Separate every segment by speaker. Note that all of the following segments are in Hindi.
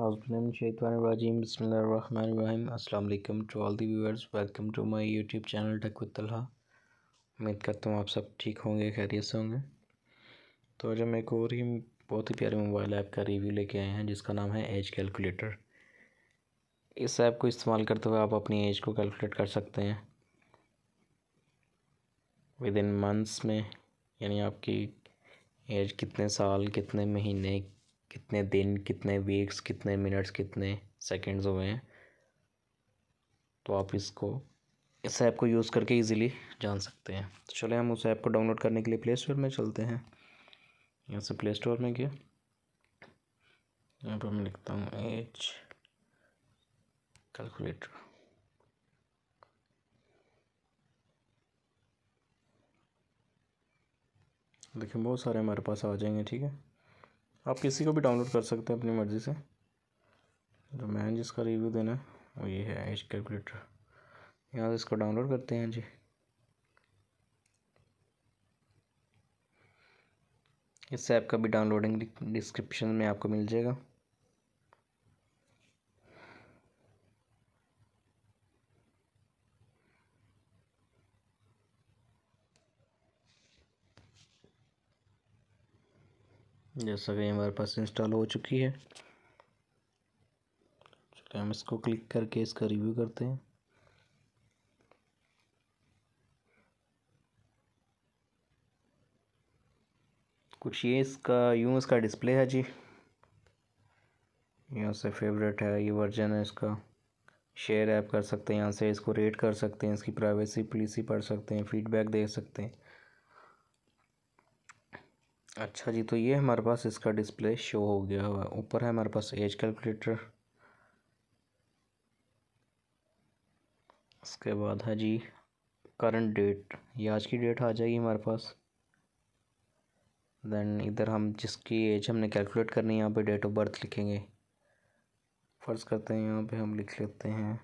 Speaker 1: Bismillahirrahmanirrahim. Assalamu to all the the welcome to to YouTube channel channel Tech with उम्मीद करता हूँ आप सब ठीक होंगे खैरियत से होंगे तो आज हम एक और ही बहुत ही प्यारे मोबाइल ऐप का रिव्यू लेके आए हैं जिसका नाम है एज कैलकुलेटर इस ऐप को इस्तेमाल करते हुए आप अपनी एज को कैलकुलेट कर सकते हैं विद इन मंथ्स में यानी आपकी एज कितने साल कितने महीने कितने दिन कितने वीक्स कितने मिनट्स कितने सेकेंड्स हुए हैं तो आप इसको इस ऐप को यूज़ करके इजीली जान सकते हैं तो चले हम उस ऐप को डाउनलोड करने के लिए प्ले स्टोर में चलते हैं यहाँ से प्ले स्टोर में गया यहाँ पर मैं लिखता हूँ एच कैलकुलेटर देखिए बहुत सारे हमारे पास आ जाएंगे ठीक है आप किसी को भी डाउनलोड कर सकते हैं अपनी मर्ज़ी से तो मैंने जिसका रिव्यू देना है वो ये है एज कैलकुलेटर यहाँ से इसको डाउनलोड करते हैं जी इस ऐप का भी डाउनलोडिंग डिस्क्रिप्शन में आपको मिल जाएगा जैसा कि हमारे पास इंस्टॉल हो चुकी है चलिए हम इसको क्लिक करके इसका रिव्यू करते हैं कुछ ये इसका यूँ इसका डिस्प्ले है जी यहाँ से फेवरेट है ये वर्जन है इसका शेयर ऐप कर सकते हैं यहाँ से इसको रेट कर सकते हैं इसकी प्राइवेसी पॉलिसी पढ़ सकते हैं फीडबैक दे सकते हैं अच्छा जी तो ये हमारे पास इसका डिस्प्ले शो हो गया हुआ है ऊपर है हमारे पास एज कैलकुलेटर उसके बाद है जी करंट डेट ये आज की डेट आ जाएगी हमारे पास देन इधर हम जिसकी एज हमने कैलकुलेट करनी है यहाँ पे डेट ऑफ बर्थ लिखेंगे फ़र्ज़ करते हैं यहाँ पे हम लिख लेते हैं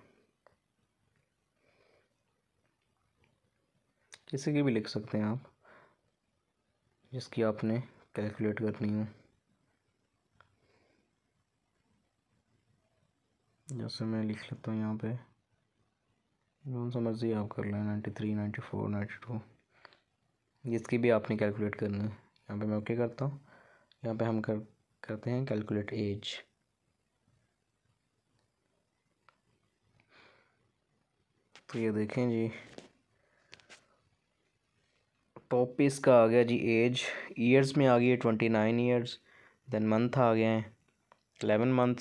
Speaker 1: किसी की भी लिख सकते हैं आप जिसकी आपने कैलकुलेट करनी हो जैसे मैं लिख लेता हूँ यहाँ पे कौन सा मर्जी आप कर लें ninety three ninety four ninety two जिसकी भी आपने कैलकुलेट करनी है यहाँ पे मैं ओके करता हूँ यहाँ पे हम कर करते हैं कैलकुलेट एज तो ये देखें जी पॉप इसका आ गया जी एज ईयर्स में आ गई है twenty nine years then month आ गए हैं eleven month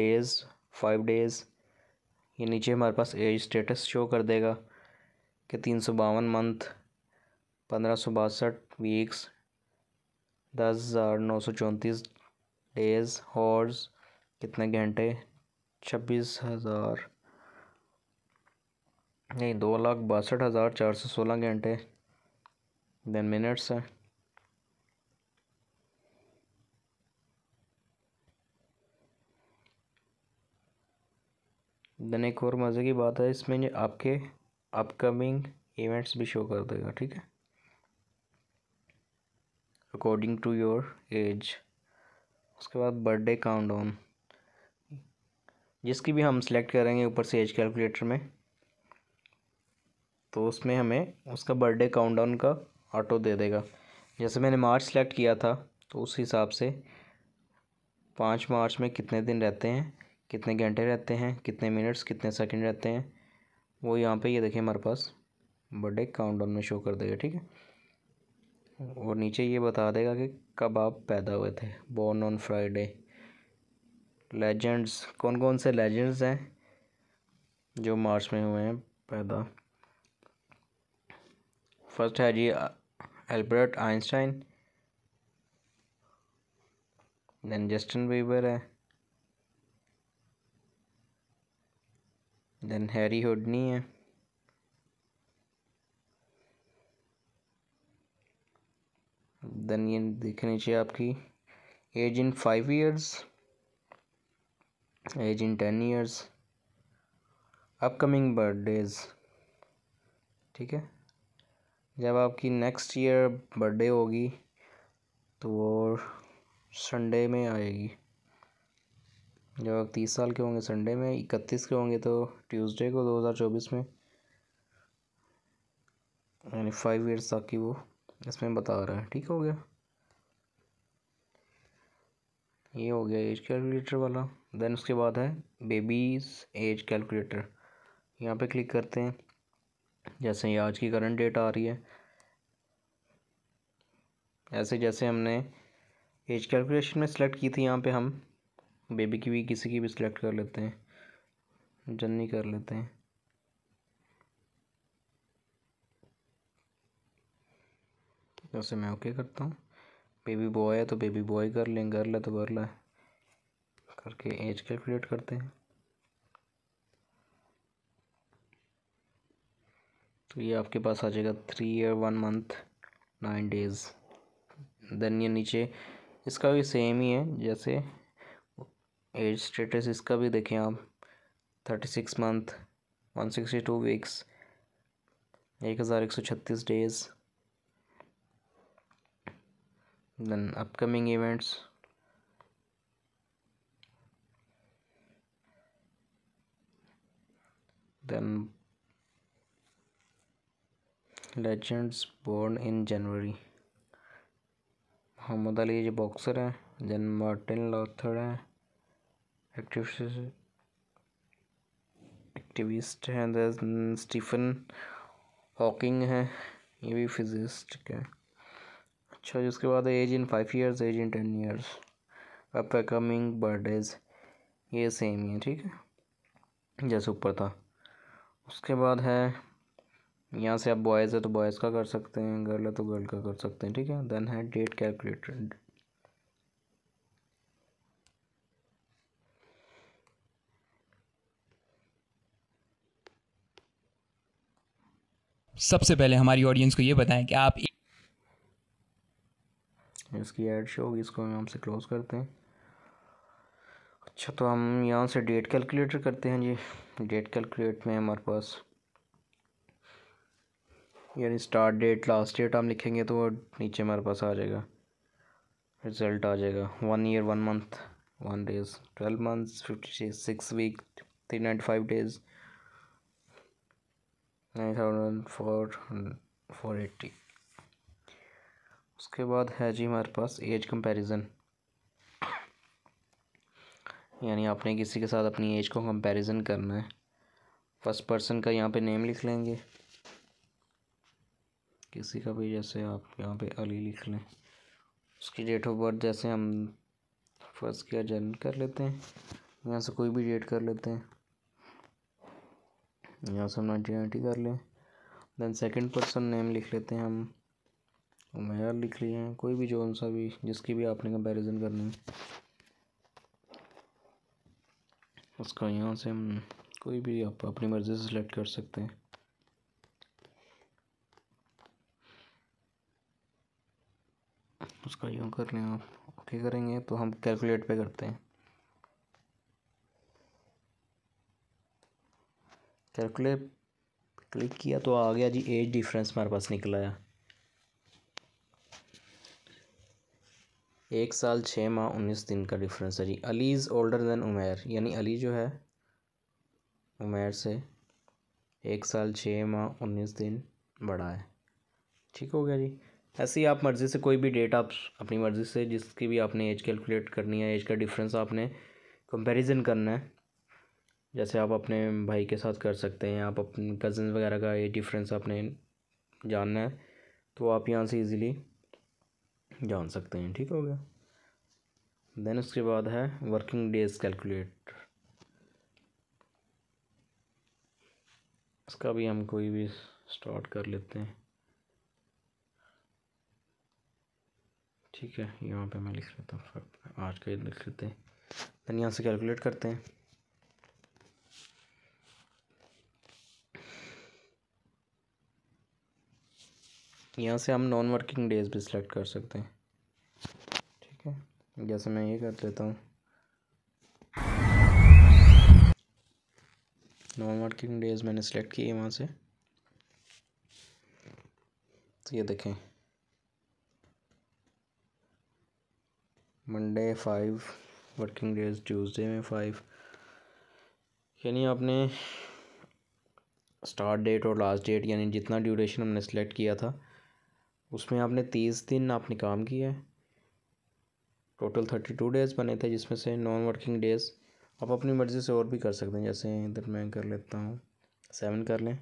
Speaker 1: days five days ये नीचे हमारे पास एज स्टेटस शो कर देगा कि तीन सौ बावन मंथ पंद्रह सौ बासठ वीक्स दस हज़ार नौ सौ चौंतीस डेज़ हॉर्स कितने घंटे छब्बीस हज़ार नहीं दो लाख बासठ हज़ार चार सौ सोलह घंटे then minutes देन एक और मज़े की बात है इसमें जो आपके अपकमिंग इवेंट्स भी शो कर देगा ठीक है अकॉर्डिंग टू योर एज उसके बाद बर्थडे काउंट डाउन जिसकी भी हम सेलेक्ट करेंगे ऊपर से एज कैलकुलेटर में तो उसमें हमें उसका बर्थडे काउंट डाउन का ऑटो दे देगा जैसे मैंने मार्च सेलेक्ट किया था तो उस हिसाब से पाँच मार्च में कितने दिन रहते हैं कितने घंटे रहते हैं कितने मिनट्स कितने सेकंड रहते हैं वो यहाँ पे ये देखें देखिए हमारे पास बर्थडे काउंटडाउन में शो कर देगा ठीक है और नीचे ये बता देगा कि कब आप पैदा हुए थे बॉर्न ऑन फ्राइडे लेजेंड्स कौन कौन से लेजेंड्स हैं जो मार्च में हुए हैं पैदा फर्स्ट है जी Albert Einstein then Justin Bieber है देन हैरी होडनी है देन ये देखनी चाहिए आपकी age in five years age in ten years upcoming birthdays ठीक है जब आपकी नेक्स्ट ईयर बर्थडे होगी तो वो संडे में आएगी जब आप तीस साल के होंगे संडे में इकतीस के होंगे तो ट्यूसडे को दो हज़ार चौबीस में यानी फाइव ईयर्स तक की वो इसमें बता रहा है ठीक हो गया ये हो गया एज कैलकुलेटर वाला देन उसके बाद है बेबीज़ एज कैलकुलेटर यहाँ पे क्लिक करते हैं जैसे ये आज की करंट डेट आ रही है ऐसे जैसे हमने एज कैलकुलेशन में सिलेक्ट की थी यहाँ पे हम बेबी की भी किसी की भी सिलेक्ट कर लेते हैं जन्नी कर लेते हैं जैसे मैं ओके करता हूँ बेबी बॉय है तो बेबी बॉय कर लें गर्ल है तो गर्ल है करके एज कैलकुलेट करते हैं तो ये आपके पास आ जाएगा three year one month nine days then ये नीचे इसका भी सेम ही है जैसे एज स्टेटस इसका भी देखें आप thirty six month one sixty two weeks एक हज़ार एक सौ छत्तीस days then upcoming events then legends born in January Muhammad Ali जो बॉक्सर हैं जन मार्टिन लॉथर हैं एक्टिव एक्टिविस्ट हैं स्टीफन हॉकिंग हैं ये भी फिजिस्ट हैं अच्छा जी उसके बाद age in five years age in ten years up coming birthdays ये सेम ही है ठीक है जैसे ऊपर था उसके बाद है यहाँ से आप बॉयज़ है तो बॉयज़ का कर सकते हैं गर्ल है तो गर्ल का कर सकते हैं ठीक है देन है डेट कैलकुलेटर सबसे पहले हमारी ऑडियंस को ये बताएं कि आप इसकी एड शो होगी इसको हम से क्लोज करते हैं अच्छा तो हम यहाँ से डेट कैलकुलेटर करते हैं जी डेट कैलकुलेट में हमारे पास यानी स्टार्ट डेट लास्ट डेट हम लिखेंगे तो वो नीचे हमारे पास आ जाएगा रिजल्ट आ जाएगा one year one month one days twelve months fifty six week three ninety five days nine thousand four four eighty उसके बाद है जी हमारे पास एज कंपैरिजन यानी आपने किसी के साथ अपनी एज को कंपैरिजन करना है फर्स्ट पर्सन का यहाँ पे नेम लिख लेंगे किसी का भी जैसे आप यहाँ पे अली लिख लें उसकी डेट ऑफ बर्थ जैसे हम फर्स्ट किया जन कर लेते हैं यहाँ से कोई भी डेट कर लेते हैं यहाँ से हम नाइनटीन नाइन्टी कर लें देन सेकंड पर्सन नेम लिख लेते हैं हम उमेर लिख लिए हैं कोई भी जोन सा भी जिसकी भी आपने कंपेरिजन करनी है उसका यहाँ से हम कोई भी आप अपनी मर्ज़ी से सिलेक्ट कर सकते हैं और यूँ कर लें आप ओके करेंगे तो हम कैलकुलेट पे करते हैं कैलकुलेट क्लिक किया तो आ गया जी एज डिफरेंस हमारे पास निकला आया एक साल छः माह उन्नीस दिन का डिफरेंस है जी Ali is older than Umer यानी अली जो है उमेर से एक साल छः माह उन्नीस दिन बड़ा है ठीक हो गया जी ऐसे ही आप मर्ज़ी से कोई भी डेट आप अपनी मर्ज़ी से जिसकी भी आपने एज कैलकुलेट करनी है एज का डिफरेंस आपने कंपैरिजन करना है जैसे आप अपने भाई के साथ कर सकते हैं आप अपने कज़न वगैरह का एज डिफरेंस आपने जानना है तो आप यहाँ से इजीली जान सकते हैं ठीक हो गया देन उसके बाद है वर्किंग डेज कैलकुलेट इसका भी हम कोई भी स्टार्ट कर लेते हैं ठीक है यहाँ पे मैं लिख लेता हूँ आज का ये लिख लेते हैं दैन यहाँ से कैलकुलेट करते हैं यहाँ से हम नॉन वर्किंग डेज भी सिलेक्ट कर सकते हैं ठीक है जैसे मैं ये कर लेता हूँ नॉन वर्किंग डेज मैंने सेलेक्ट किए वहाँ से तो ये देखें Monday five working days Tuesday में फाइव यानी आपने स्टार्ट डेट और लास्ट डेट यानी जितना ड्यूरेशन हमने सेलेक्ट किया था उसमें आपने तीस दिन आपने काम किया है टोटल थर्टी टू डेज़ बने थे जिसमें से नॉन वर्किंग डेज़ आप अपनी मर्ज़ी से और भी कर सकते हैं जैसे इधर मैं कर लेता हूँ सेवन कर लें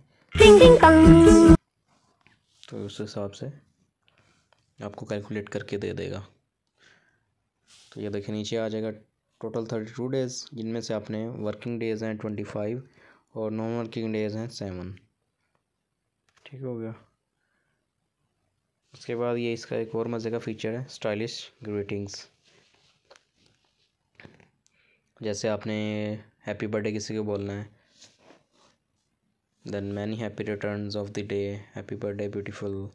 Speaker 1: तो उस हिसाब से आपको कैलकुलेट करके दे देगा तो ये देखिए नीचे आ जाएगा टोटल थर्टी टू डेज़ जिनमें से आपने वर्किंग डेज़ हैं ट्वेंटी फाइव और नॉन वर्किंग डेज़ हैं सेवन ठीक हो गया उसके बाद ये इसका एक और मज़े का फीचर है स्टाइलिश ग्रीटिंग्स जैसे आपने हैप्पी बर्थडे किसी को बोलना है then many happy returns of the day happy birthday beautiful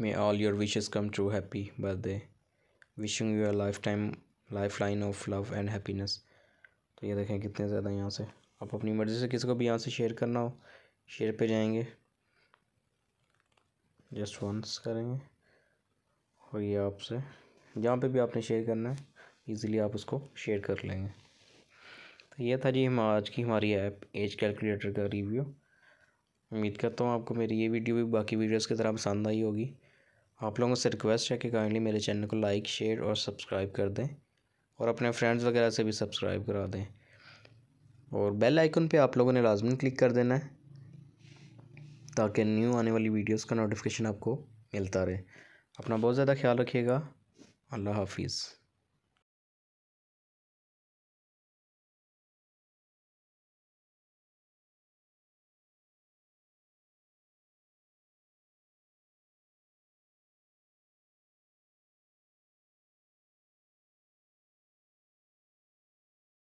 Speaker 1: may all your wishes come come happy birthday wishing your life time life line of love and happiness तो ये देखें कितने ज़्यादा यहाँ से आप अपनी मर्ज़ी से किसी को भी यहाँ से शेयर करना हो शेयर पे जाएंगे जस्ट वंस करेंगे और ये आपसे जहाँ पे भी आपने शेयर करना है इजीली आप उसको शेयर कर लेंगे तो ये था जी हम आज की हमारी ऐप एज कैलकुलेटर का रिव्यू उम्मीद करता हूँ आपको मेरी ये वीडियो भी बाकी वीडियोस की तरह पसंद आई होगी आप लोगों से रिक्वेस्ट है कि काइंडली मेरे चैनल को लाइक शेयर और सब्सक्राइब कर दें और अपने फ्रेंड्स वगैरह से भी सब्सक्राइब करा दें और बेल आइकन पे आप लोगों ने लाजमी क्लिक कर देना है ताकि न्यू आने वाली वीडियोस का नोटिफिकेशन आपको मिलता रहे अपना बहुत ज़्यादा ख्याल रखिएगा अल्लाह हाफिज़